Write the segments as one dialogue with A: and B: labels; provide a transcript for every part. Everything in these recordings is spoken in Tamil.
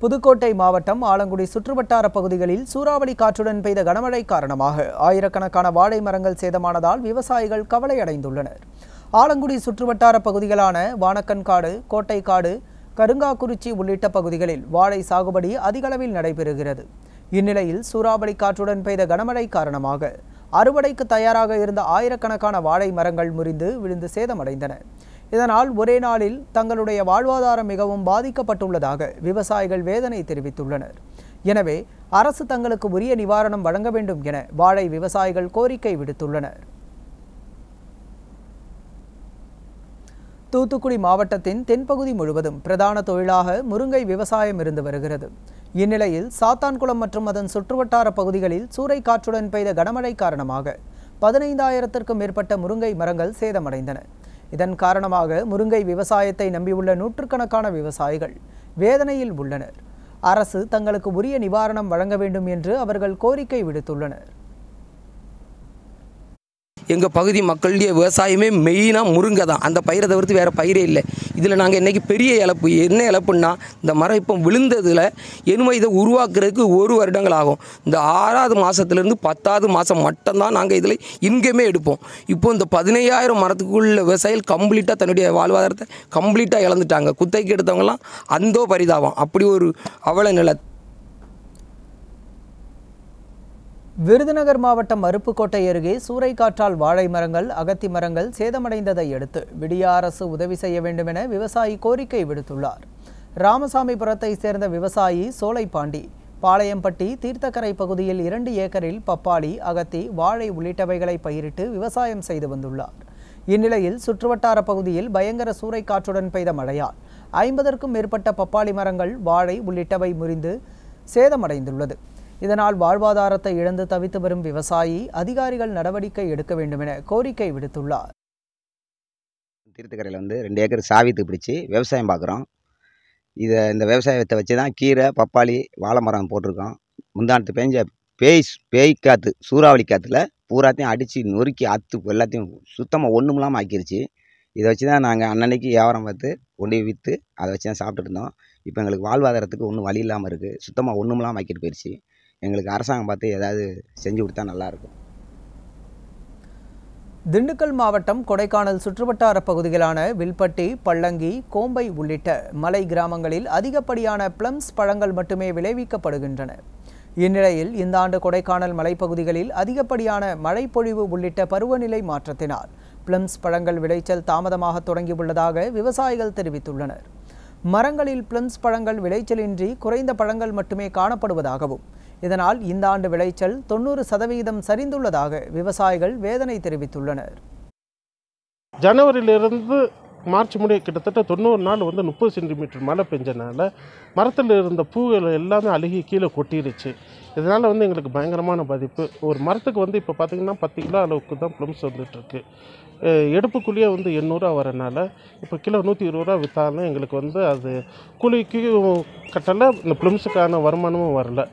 A: புதுக்கோட்டை மாவட்டம் ஆலங்குடி சுற்றுவட்டார பகுதிகளில் சூறாவளி காற்றுடன் பெய்த கனமழை காரணமாக ஆயிரக்கணக்கான வாழை மரங்கள் சேதமானதால் விவசாயிகள் கவலையடைந்துள்ளனர் ஆலங்குடி சுற்றுவட்டார பகுதிகளான வானக்கன்காடு கோட்டைக்காடு கருங்காக்குறிச்சி உள்ளிட்ட பகுதிகளில் வாழை சாகுபடி அதிகளவில் நடைபெறுகிறது இந்நிலையில் சூறாவளி காற்றுடன் பெய்த கனமழை காரணமாக அறுவடைக்கு தயாராக இருந்த ஆயிரக்கணக்கான வாழை மரங்கள் முறிந்து விழுந்து சேதமடைந்தன இதனால் ஒரே நாளில் தங்களுடைய வாழ்வாதாரம் மிகவும் பாதிக்கப்பட்டுள்ளதாக விவசாயிகள் வேதனை தெரிவித்துள்ளனர் எனவே அரசு தங்களுக்கு உரிய நிவாரணம் வழங்க வேண்டும் என வாழை விவசாயிகள் கோரிக்கை விடுத்துள்ளனர் தூத்துக்குடி மாவட்டத்தின் தென்பகுதி முழுவதும் பிரதான தொழிலாக முருங்கை விவசாயம் இருந்து வருகிறது இந்நிலையில் சாத்தான்குளம் மற்றும் அதன் சுற்றுவட்டார பகுதிகளில் சூறை காற்றுடன் பெய்த கனமழை காரணமாக பதினைந்தாயிரத்திற்கும் மேற்பட்ட முருங்கை மரங்கள் சேதமடைந்தன இதன் காரணமாக முருங்கை விவசாயத்தை நம்பியுள்ள நூற்றுக்கணக்கான விவசாயிகள் வேதனையில் உள்ளனர் அரசு தங்களுக்கு உரிய நிவாரணம் வழங்க வேண்டும் என்று அவர்கள் கோரிக்கை விடுத்துள்ளனர்
B: எங்கள் பகுதி மக்களுடைய விவசாயமே மெயினாக முருங்கை தான் அந்த பயிரை தவிர்த்து வேறு பயிரே இல்லை இதில் நாங்கள் இன்றைக்கி பெரிய இழப்பு என்ன இழப்புன்னா இந்த மரம் இப்போ விழுந்ததில் எனும இதை உருவாக்குறதுக்கு ஒரு வருடங்கள் ஆகும் இந்த ஆறாவது மாதத்துலேருந்து பத்தாவது மாதம் மட்டும்தான் நாங்கள் இதில் இன்கமே எடுப்போம் இப்போ இந்த பதினையாயிரம் மரத்துக்குள்ள விவசாயிகள் கம்ப்ளீட்டாக தன்னுடைய வாழ்வாதாரத்தை கம்ப்ளீட்டாக இழந்துட்டாங்க குத்தைக்கு எடுத்தவங்கலாம் அந்தோ பரிதாபம் அப்படி ஒரு அவல நிலை
A: விருதுநகர் மாவட்டம் அருப்புக்கோட்டை அருகே சூறைக்காற்றால் வாழை மரங்கள் அகத்தி மரங்கள் சேதமடைந்ததை அடுத்து விடிய அரசு உதவி செய்ய வேண்டும் என விவசாயி கோரிக்கை விடுத்துள்ளார் ராமசாமிபுரத்தை சேர்ந்த விவசாயி சோலைப்பாண்டி பாளையம்பட்டி தீர்த்தக்கரை பகுதியில் இரண்டு ஏக்கரில் பப்பாளி அகத்தி வாழை உள்ளிட்டவைகளை பயிரிட்டு விவசாயம் செய்து வந்துள்ளார் இந்நிலையில் சுற்றுவட்டார பகுதியில் பயங்கர சூறைக்காற்றுடன் பெய்த மழையால் ஐம்பதற்கும் மேற்பட்ட பப்பாளி மரங்கள் வாழை உள்ளிட்டவை முறிந்து சேதமடைந்துள்ளது இதனால் வாழ்வாதாரத்தை இழந்து தவித்து வரும் விவசாயி அதிகாரிகள் நடவடிக்கை எடுக்க வேண்டுமென கோரிக்கை விடுத்துள்ளார்
C: தீர்த்துக்கரையில் வந்து ரெண்டு ஏக்கர் சாவித்து பிடிச்சி விவசாயம் பார்க்குறோம் இதை இந்த விவசாயத்தை வச்சு தான் கீரை பப்பாளி வாழை மரம் போட்டிருக்கோம் முந்தானத்து பேஞ்ச பேய் பேய் காற்று சூறாவளி காற்றுல பூராத்தையும் அடித்து நொறுக்கி அத்து எல்லாத்தையும் சுத்தமாக ஒன்றும் இல்லாமல் ஆக்கிருச்சு இதை வச்சு தான் நாங்கள் அன்னன்னைக்கு வியாபாரம் பார்த்து கொண்டு விற்று அதை வச்சு தான் சாப்பிட்டுட்டு இருந்தோம் இப்போ எங்களுக்கு வாழ்வாதாரத்துக்கு ஒன்றும் வழி இல்லாமல் இருக்குது சுத்தமாக ஒன்றும் இல்லாமல் ஆக்கிட்டு போயிடுச்சு எங்களுக்கு அரசாங்கம் பார்த்து ஏதாவது செஞ்சு கொடுத்தா நல்லாயிருக்கும்
A: திண்டுக்கல் மாவட்டம் கொடைக்கானல் சுற்றுவட்டார பகுதிகளான வில்பட்டி பள்ளங்கி கோம்பை உள்ளிட்ட மலை கிராமங்களில் அதிகப்படியான பிளம்ஸ் பழங்கள் மட்டுமே விளைவிக்கப்படுகின்றன இந்நிலையில் இந்த ஆண்டு கொடைக்கானல் மலைப்பகுதிகளில் அதிகப்படியான மழைப்பொழிவு உள்ளிட்ட பருவநிலை மாற்றத்தினால் பிளம்ஸ் பழங்கள் விளைச்சல் தாமதமாக தொடங்கியுள்ளதாக விவசாயிகள் தெரிவித்துள்ளனர் மரங்களில் பிளம்ஸ் பழங்கள் விளைச்சலின்றி குறைந்த பழங்கள் மட்டுமே காணப்படுவதாகவும் இதனால் இந்த ஆண்டு விளைச்சல் தொண்ணூறு சதவீதம் சரிந்துள்ளதாக விவசாயிகள் வேதனை தெரிவித்துள்ளனர்
D: ஜனவரியிலிருந்து மார்ச் முடிய கிட்டத்தட்ட தொண்ணூறு நாள் வந்து முப்பது சென்டிமீட்டர் மழை பெஞ்சனால மரத்தில் இருந்த பூக்கள் எல்லாமே அழுகி கீழே கொட்டிருச்சு இதனால் வந்து எங்களுக்கு பயங்கரமான பாதிப்பு ஒரு மரத்துக்கு வந்து இப்போ பார்த்திங்கன்னா பத்து கிலோ அளவுக்கு தான் ப்ளம்ஸ் வந்துட்டுருக்கு எடுப்புக்குள்ளேயே வந்து எண்ணூறுரூவா வரனால இப்போ கிலோ நூற்றி இருபது ரூபா விற்றாலும் எங்களுக்கு வந்து அது கூலிக்கு கட்டலை இந்த பிளிம்ஸுக்கான வருமானமும் வரல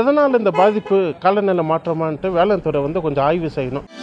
D: எதனால் இந்த பாதிப்பு காலநிலை மாற்றமான்ட்டு வேளாண் துறை வந்து கொஞ்சம் ஆய்வு செய்யணும்